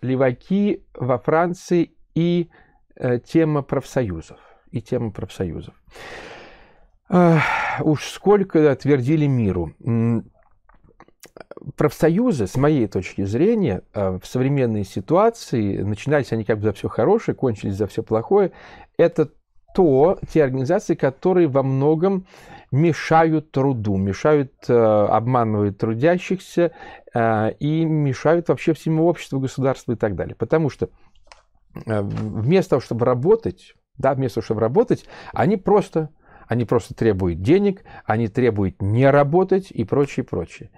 леваки во Франции и э, тема профсоюзов. И тема профсоюзов. Уж сколько отвердили миру. Профсоюзы, с моей точки зрения, э, в современной ситуации, начинались они как бы за все хорошее, кончились за все плохое, это то те организации, которые во многом мешают труду, мешают, э, обманывают трудящихся э, и мешают вообще всему обществу, государству и так далее. Потому что э, вместо того, чтобы работать, да, вместо того, чтобы работать, они просто они просто требуют денег, они требуют не работать и прочее, прочее.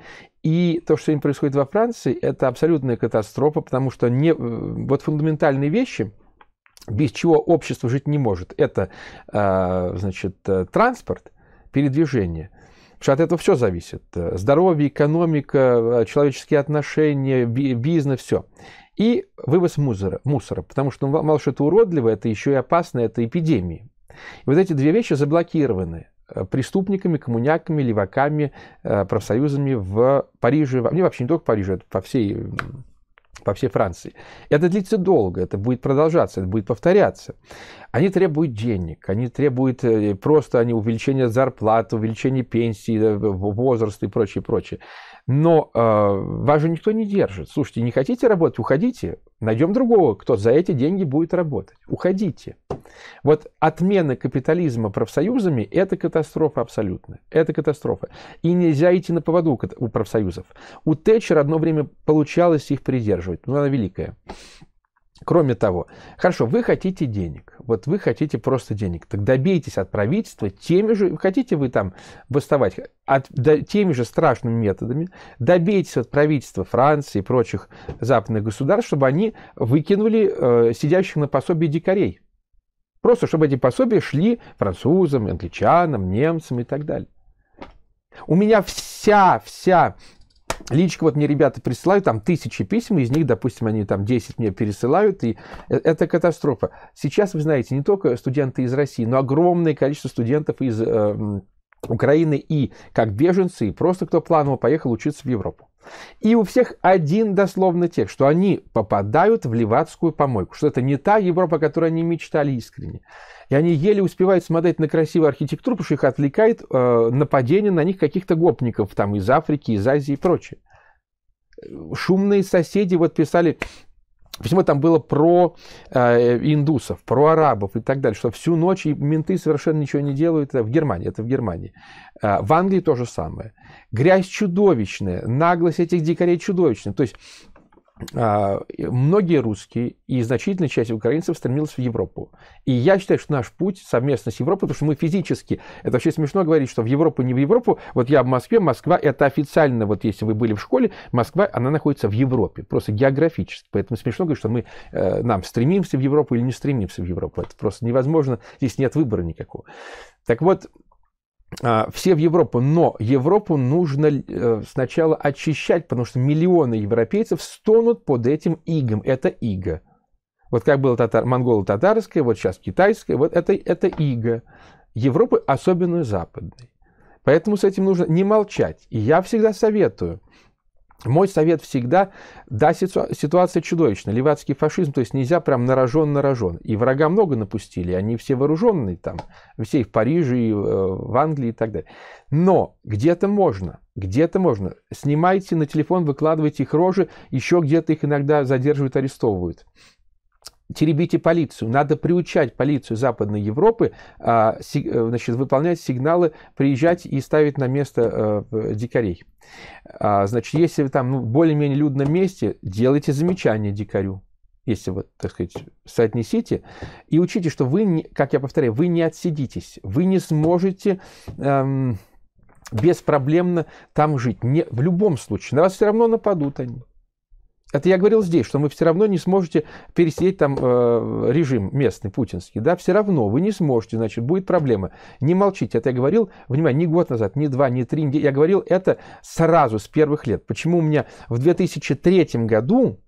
И то, что им происходит во Франции, это абсолютная катастрофа, потому что не, э, вот фундаментальные вещи – без чего общество жить не может. Это э, значит, э, транспорт, передвижение. Потому что от этого все зависит. Здоровье, экономика, э, человеческие отношения, бизнес, все. И вывоз мусора, мусора потому что ну, мало что это уродливо, это еще и опасно, это эпидемии. И вот эти две вещи заблокированы преступниками, коммуняками, леваками, профсоюзами в Париже. Не вообще не только в Париже, это по всей по всей Франции. Это длится долго, это будет продолжаться, это будет повторяться. Они требуют денег, они требуют э, просто они увеличения зарплат, увеличения пенсии, э, возраста и прочее, прочее. Но э, вас же никто не держит. Слушайте, не хотите работать, уходите, найдем другого, кто за эти деньги будет работать. Уходите. Вот отмена капитализма профсоюзами – это катастрофа абсолютно. Это катастрофа. И нельзя идти на поводу у профсоюзов. У Тэтчера одно время получалось их придерживать. но она великая. Кроме того, хорошо, вы хотите денег, вот вы хотите просто денег, так добейтесь от правительства теми же, хотите вы там бастовать, от, до, теми же страшными методами, добейтесь от правительства Франции и прочих западных государств, чтобы они выкинули э, сидящих на пособии дикарей. Просто чтобы эти пособия шли французам, англичанам, немцам и так далее. У меня вся, вся личка вот мне ребята присылают, там тысячи писем, из них, допустим, они там 10 мне пересылают, и э, это катастрофа. Сейчас, вы знаете, не только студенты из России, но огромное количество студентов из э, Украины и как беженцы, и просто кто планово поехал учиться в Европу. И у всех один дословный текст, что они попадают в ливадскую помойку, что это не та Европа, о которой они мечтали искренне. И они еле успевают смотреть на красивую архитектуру, потому что их отвлекает э, нападение на них каких-то гопников там из Африки, из Азии и прочее шумные соседи вот писали Почему там было про э, индусов, про арабов и так далее, что всю ночь и менты совершенно ничего не делают. Это в Германии, это в Германии. Э, в Англии то же самое. Грязь чудовищная, наглость этих дикарей чудовищная. То есть а, многие русские и значительная часть украинцев стремилась в Европу. И я считаю, что наш путь совместно с Европой, потому что мы физически, это вообще смешно говорить, что в Европу, не в Европу, вот я в Москве, Москва это официально, вот если вы были в школе, Москва, она находится в Европе, просто географически. Поэтому смешно говорить, что мы, э, нам стремимся в Европу или не стремимся в Европу. Это просто невозможно, здесь нет выбора никакого. Так вот, а, все в Европу, но Европу нужно э, сначала очищать, потому что миллионы европейцев стонут под этим игом. Это иго. Вот как было татар, монголо-татарское, вот сейчас китайское, вот это, это иго. Европы, особенно западной. Поэтому с этим нужно не молчать. И я всегда советую – мой совет всегда, да, ситуация чудовищная, левацкий фашизм, то есть нельзя прям на рожон, на рожон. И врага много напустили, они все вооруженные там, все и в Париже, и э, в Англии и так далее. Но где-то можно, где-то можно. Снимайте на телефон, выкладывайте их рожи, еще где-то их иногда задерживают, арестовывают теребите полицию, надо приучать полицию Западной Европы а, э, значит, выполнять сигналы, приезжать и ставить на место э, э, дикарей. А, значит, если вы там ну, более-менее людном месте, делайте замечание дикарю, если вы, так сказать, соотнесите, и учите, что вы, не, как я повторяю, вы не отсидитесь, вы не сможете эм, беспроблемно там жить. Не, в любом случае, на вас все равно нападут они это я говорил здесь, что вы все равно не сможете пересидеть там э, режим местный, путинский, да, все равно вы не сможете, значит, будет проблема. Не молчите, это я говорил, внимание, не год назад, не два, не три, не... я говорил это сразу, с первых лет. Почему у меня в 2003 году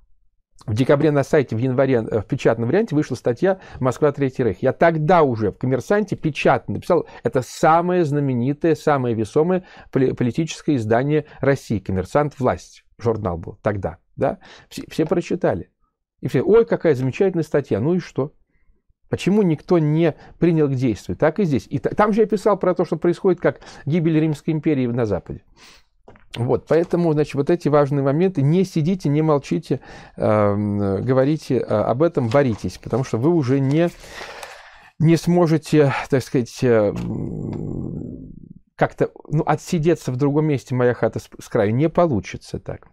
в декабре на сайте, в январе э, в печатном варианте вышла статья «Москва. Третий Рейх». Я тогда уже в «Коммерсанте» печатно написал, это самое знаменитое, самое весомое политическое издание России, «Коммерсант. Власть» журнал был тогда. Да? Все, все прочитали. И все, ой, какая замечательная статья, ну и что? Почему никто не принял к действию? Так и здесь. И там же я писал про то, что происходит как гибель Римской империи на Западе. Вот, поэтому, значит, вот эти важные моменты, не сидите, не молчите, эм, э, говорите об этом, боритесь, потому что вы уже не, не сможете, так сказать, э, как-то ну, отсидеться в другом месте, моя хата с, с краю, не получится так.